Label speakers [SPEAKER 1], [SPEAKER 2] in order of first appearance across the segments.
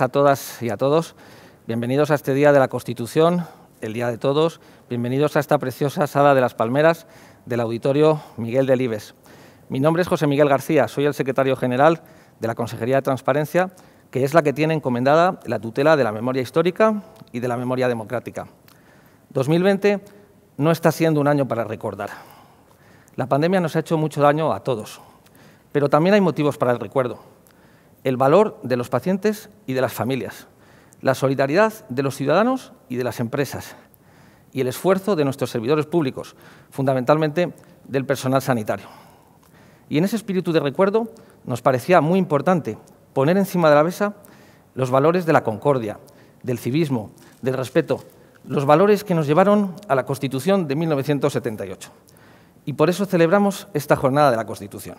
[SPEAKER 1] a todas y a todos. Bienvenidos a este Día de la Constitución, el Día de Todos. Bienvenidos a esta preciosa sala de las Palmeras del Auditorio Miguel Delibes. Mi nombre es José Miguel García, soy el secretario general de la Consejería de Transparencia, que es la que tiene encomendada la tutela de la memoria histórica y de la memoria democrática. 2020 no está siendo un año para recordar. La pandemia nos ha hecho mucho daño a todos, pero también hay motivos para el recuerdo el valor de los pacientes y de las familias, la solidaridad de los ciudadanos y de las empresas y el esfuerzo de nuestros servidores públicos, fundamentalmente del personal sanitario. Y en ese espíritu de recuerdo nos parecía muy importante poner encima de la mesa los valores de la concordia, del civismo, del respeto, los valores que nos llevaron a la Constitución de 1978. Y por eso celebramos esta jornada de la Constitución.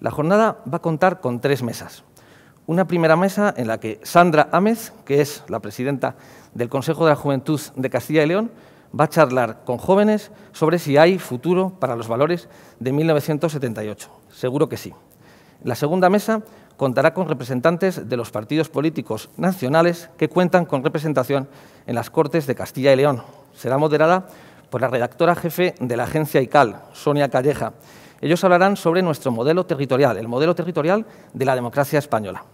[SPEAKER 1] La jornada va a contar con tres mesas una primera mesa en la que Sandra Amez, que es la presidenta del Consejo de la Juventud de Castilla y León, va a charlar con jóvenes sobre si hay futuro para los valores de 1978. Seguro que sí. La segunda mesa contará con representantes de los partidos políticos nacionales que cuentan con representación en las Cortes de Castilla y León. Será moderada por la redactora jefe de la agencia ICAL, Sonia Calleja. Ellos hablarán sobre nuestro modelo territorial, el modelo territorial de la democracia española.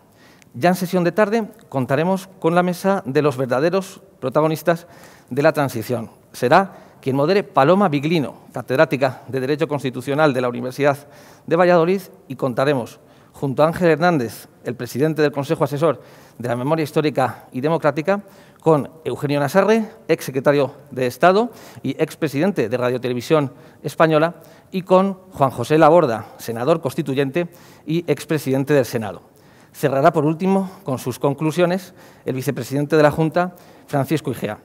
[SPEAKER 1] Ya en sesión de tarde contaremos con la mesa de los verdaderos protagonistas de la transición. Será quien modere Paloma Biglino, catedrática de Derecho Constitucional de la Universidad de Valladolid, y contaremos junto a Ángel Hernández, el presidente del Consejo Asesor de la Memoria Histórica y Democrática, con Eugenio Nazarre, exsecretario de Estado y expresidente de Radiotelevisión Española, y con Juan José Laborda, senador constituyente y expresidente del Senado. Cerrará, por último, con sus conclusiones el vicepresidente de la Junta, Francisco Igea.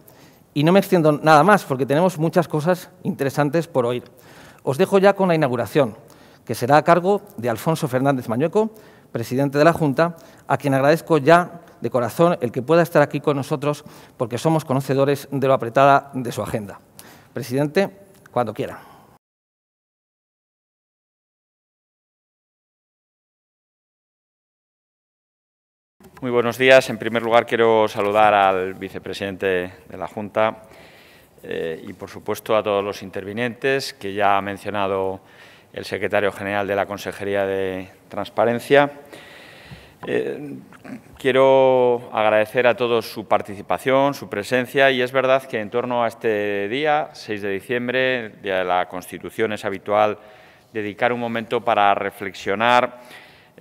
[SPEAKER 1] Y no me extiendo nada más, porque tenemos muchas cosas interesantes por oír. Os dejo ya con la inauguración, que será a cargo de Alfonso Fernández Mañueco, presidente de la Junta, a quien agradezco ya de corazón el que pueda estar aquí con nosotros, porque somos conocedores de lo apretada de su agenda. Presidente, cuando quiera.
[SPEAKER 2] Muy buenos días. En primer lugar, quiero saludar al vicepresidente de la Junta eh, y, por supuesto, a todos los intervinientes que ya ha mencionado el secretario general de la Consejería de Transparencia. Eh, quiero agradecer a todos su participación, su presencia y es verdad que en torno a este día, 6 de diciembre, Día de la Constitución, es habitual dedicar un momento para reflexionar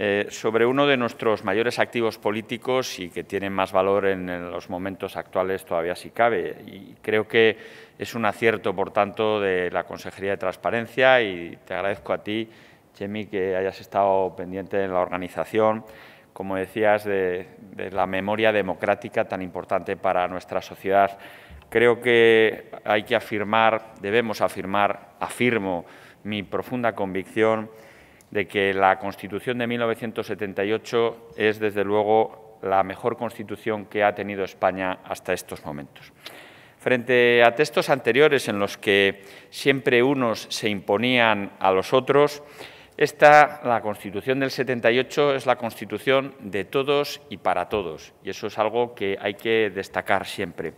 [SPEAKER 2] eh, sobre uno de nuestros mayores activos políticos y que tiene más valor en, los momentos actuales todavía si cabe. Y creo que es un acierto, por tanto, de la Consejería de Transparencia y te agradezco a ti, Chemi, que hayas estado pendiente en la organización, como decías, de la memoria democrática tan importante para nuestra sociedad. Creo que hay que afirmar, debemos afirmar, afirmo mi profunda convicción de que la Constitución de 1978 es, desde luego, la mejor Constitución que ha tenido España hasta estos momentos. Frente a textos anteriores en los que siempre unos se imponían a los otros, esta, la Constitución del 78, es la Constitución de todos y para todos, y eso es algo que hay que destacar siempre.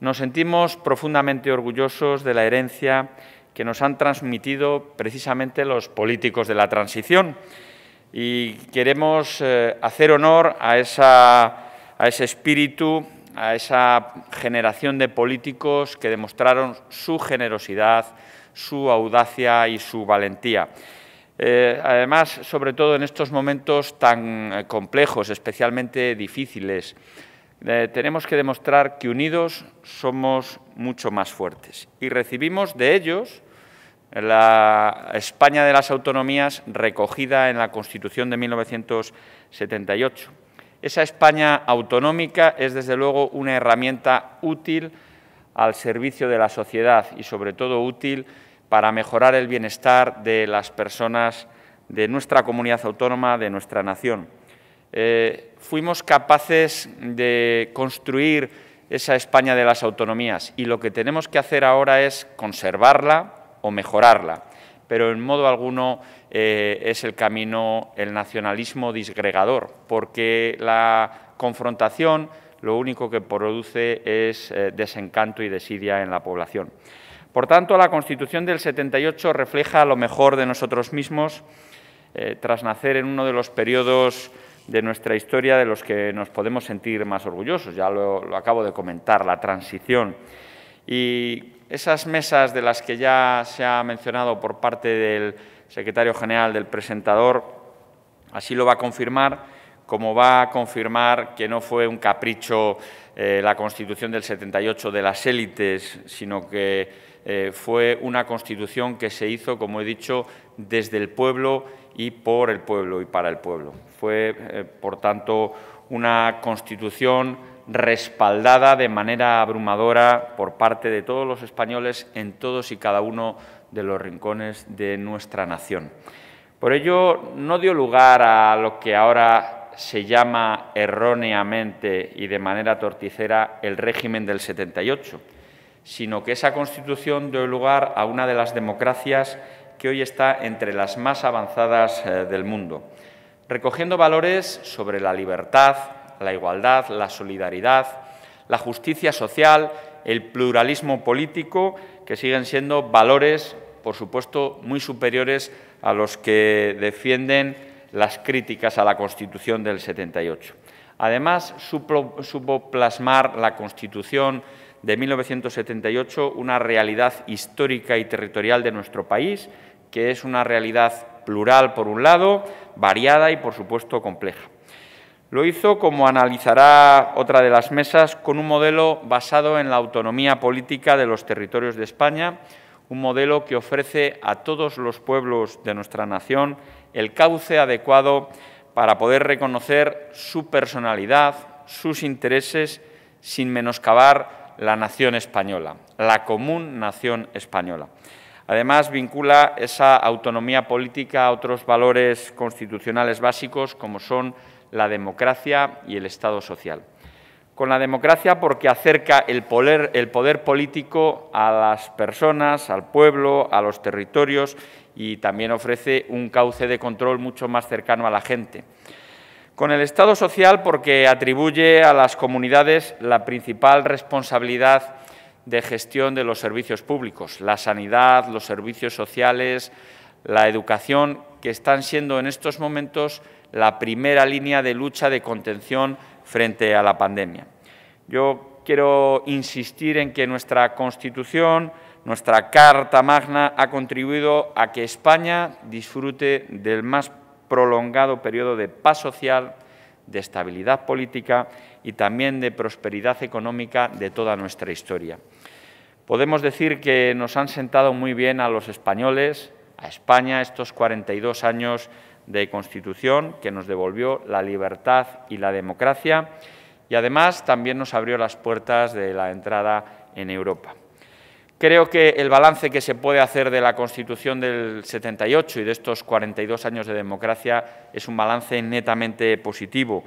[SPEAKER 2] Nos sentimos profundamente orgullosos de la herencia que nos han transmitido precisamente los políticos de la transición. Y queremos eh, hacer honor a, a ese espíritu, a esa generación de políticos que demostraron su generosidad, su audacia y su valentía. Eh, además, sobre todo en estos momentos tan eh, complejos, especialmente difíciles, tenemos que demostrar que unidos somos mucho más fuertes y recibimos de ellos la España de las autonomías recogida en la Constitución de 1978. Esa España autonómica es, desde luego, una herramienta útil al servicio de la sociedad y, sobre todo, útil para mejorar el bienestar de las personas de nuestra comunidad autónoma, de nuestra nación. Eh, fuimos capaces de construir esa España de las autonomías y lo que tenemos que hacer ahora es conservarla, o mejorarla, pero en modo alguno eh, es el camino el nacionalismo disgregador, porque la confrontación lo único que produce es eh, desencanto y desidia en la población. Por tanto, la Constitución del 78 refleja lo mejor de nosotros mismos eh, tras nacer en uno de los periodos de nuestra historia de los que nos podemos sentir más orgullosos. Ya lo, acabo de comentar, la transición. Y esas mesas de las que ya se ha mencionado por parte del secretario general, del presentador, así lo va a confirmar, como va a confirmar que no fue un capricho eh, la Constitución del 78 de las élites, sino que eh, fue una Constitución que se hizo, como he dicho, desde el pueblo y por el pueblo y para el pueblo. Fue, eh, por tanto, una Constitución respaldada de manera abrumadora por parte de todos los españoles en todos y cada uno de los rincones de nuestra nación. Por ello, no dio lugar a lo que ahora se llama erróneamente y de manera torticera el régimen del 78, sino que esa Constitución dio lugar a una de las democracias que hoy está entre las más avanzadas eh, del mundo, recogiendo valores sobre la libertad, la igualdad, la solidaridad, la justicia social, el pluralismo político, que siguen siendo valores, por supuesto, muy superiores a los que defienden las críticas a la Constitución del 78. Además, supo, plasmar la Constitución de 1978 una realidad histórica y territorial de nuestro país, que es una realidad plural por un lado, variada y por supuesto compleja. Lo hizo, como analizará otra de las mesas, con un modelo basado en la autonomía política de los territorios de España, un modelo que ofrece a todos los pueblos de nuestra nación el cauce adecuado para poder reconocer su personalidad, sus intereses, sin menoscabar la nación española, la común nación española. Además, vincula esa autonomía política a otros valores constitucionales básicos como son la democracia y el Estado social. Con la democracia porque acerca el poder, político a las personas, al pueblo, a los territorios y también ofrece un cauce de control mucho más cercano a la gente con el Estado social porque atribuye a las comunidades la principal responsabilidad de gestión de los servicios públicos, la sanidad, los servicios sociales, la educación que están siendo en estos momentos la primera línea de lucha de contención frente a la pandemia. Yo quiero insistir en que nuestra Constitución, nuestra Carta Magna, ha contribuido a que España disfrute del más prolongado periodo de paz social, de estabilidad política y también de prosperidad económica de toda nuestra historia. Podemos decir que nos han sentado muy bien a los españoles, a España estos 42 años de Constitución que nos devolvió la libertad y la democracia y además también nos abrió las puertas de la entrada en Europa. Creo que el balance que se puede hacer de la Constitución del 78 y de estos 42 años de democracia es un balance netamente positivo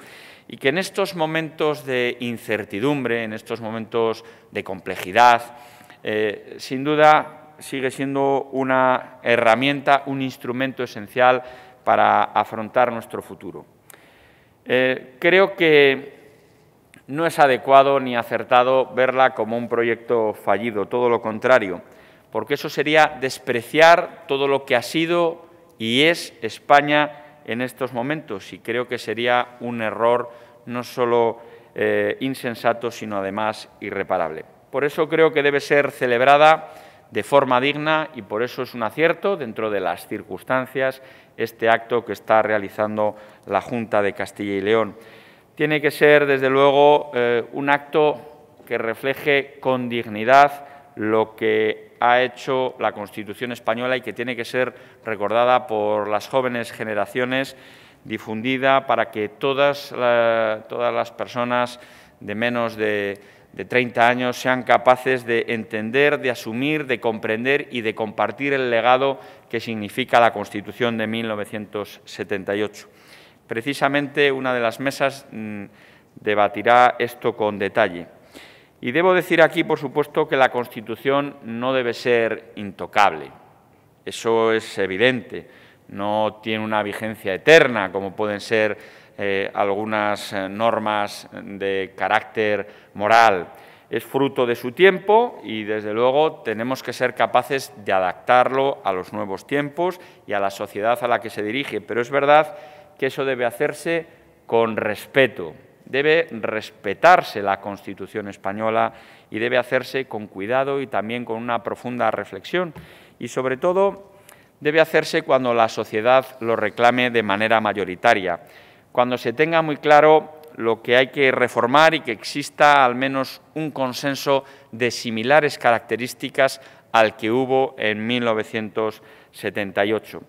[SPEAKER 2] y que en estos momentos de incertidumbre, en estos momentos de complejidad, eh, sin duda sigue siendo una herramienta, un instrumento esencial para afrontar nuestro futuro. Eh, creo que no es adecuado ni acertado verla como un proyecto fallido, todo lo contrario, porque eso sería despreciar todo lo que ha sido y es España en estos momentos y creo que sería un error no solo eh, insensato, sino además irreparable. Por eso creo que debe ser celebrada de forma digna y por eso es un acierto dentro de las circunstancias este acto que está realizando la Junta de Castilla y León. Tiene que ser, desde luego, eh, un acto que refleje con dignidad lo que ha hecho la Constitución española y que tiene que ser recordada por las jóvenes generaciones, difundida para que todas, todas las personas de menos de de 30 años sean capaces de entender, de asumir, de comprender y de compartir el legado que significa la Constitución de 1978. Precisamente una de las mesas mm, debatirá esto con detalle. Y debo decir aquí, por supuesto, que la Constitución no debe ser intocable. Eso es evidente. No tiene una vigencia eterna, como pueden ser eh, algunas eh, normas de carácter moral. Es fruto de su tiempo y, desde luego, tenemos que ser capaces de adaptarlo a los nuevos tiempos y a la sociedad a la que se dirige. Pero es verdad que eso debe hacerse con respeto. Debe respetarse la Constitución española y debe hacerse con cuidado y también con una profunda reflexión. Y, sobre todo, debe hacerse cuando la sociedad lo reclame de manera mayoritaria cuando se tenga muy claro lo que hay que reformar y que exista al menos un consenso de similares características al que hubo en 1978.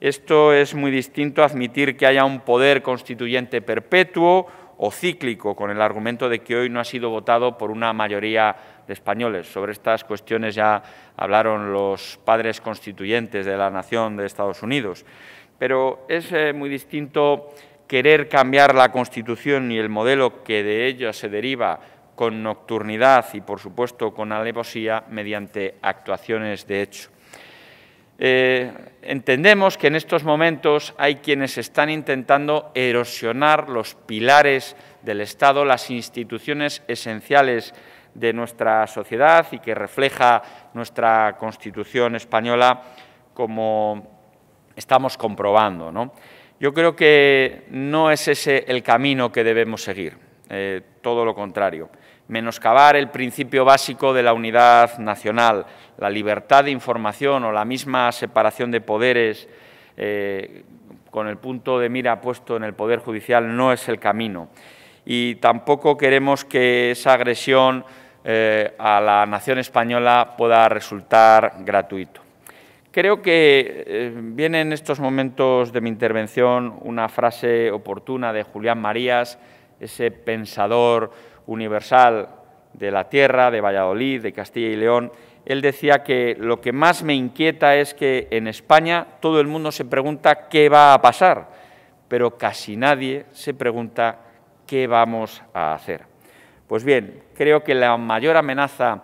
[SPEAKER 2] Esto es muy distinto a admitir que haya un poder constituyente perpetuo o cíclico, con el argumento de que hoy no ha sido votado por una mayoría de españoles. Sobre estas cuestiones ya hablaron los padres constituyentes de la nación de Estados Unidos. Pero es eh, muy distinto querer cambiar la Constitución y el modelo que de ella se deriva con nocturnidad y, por supuesto, con alevosía mediante actuaciones de hecho. Eh, entendemos que en estos momentos hay quienes están intentando erosionar los pilares del Estado, las instituciones esenciales de nuestra sociedad y que refleja nuestra Constitución española como estamos comprobando. ¿no? Yo creo que no es ese el camino que debemos seguir, eh, todo lo contrario. Menoscabar el principio básico de la unidad nacional, la libertad de información o la misma separación de poderes eh, con el punto de mira puesto en el Poder Judicial no es el camino. Y tampoco queremos que esa agresión eh, a la nación española pueda resultar gratuito. Creo que eh, viene en estos momentos de mi intervención una frase oportuna de Julián Marías, ese pensador universal de la tierra, de Valladolid, de Castilla y León. Él decía que lo que más me inquieta es que en España todo el mundo se pregunta qué va a pasar, pero casi nadie se pregunta qué vamos a hacer. Pues bien, creo que la mayor amenaza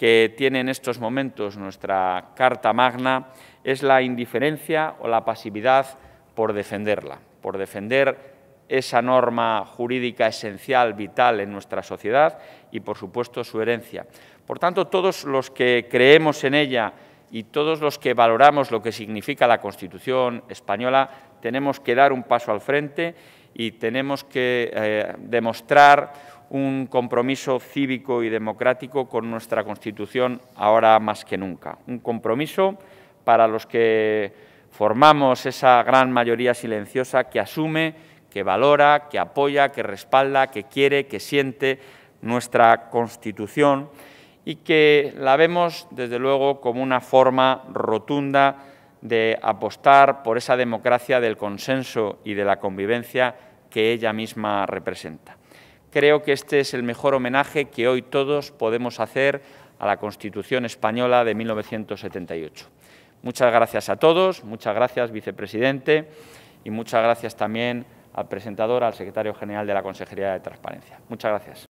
[SPEAKER 2] que tiene en estos momentos nuestra Carta Magna es la indiferencia o la pasividad por defenderla, por defender esa norma jurídica esencial, vital en nuestra sociedad y, por supuesto, su herencia. Por tanto, todos los que creemos en ella y todos los que valoramos lo que significa la Constitución española, tenemos que dar un paso al frente y tenemos que eh, demostrar un compromiso cívico y democrático con nuestra Constitución ahora más que nunca. Un compromiso para los que formamos esa gran mayoría silenciosa que asume, que valora, que apoya, que respalda, que quiere, que siente nuestra Constitución y que la vemos, desde luego, como una forma rotunda de apostar por esa democracia del consenso y de la convivencia que ella misma representa. Creo que este es el mejor homenaje que hoy todos podemos hacer a la Constitución Española de 1978. Muchas gracias a todos, muchas gracias, vicepresidente, y muchas gracias también al presentador, al secretario general de la Consejería de Transparencia. Muchas gracias.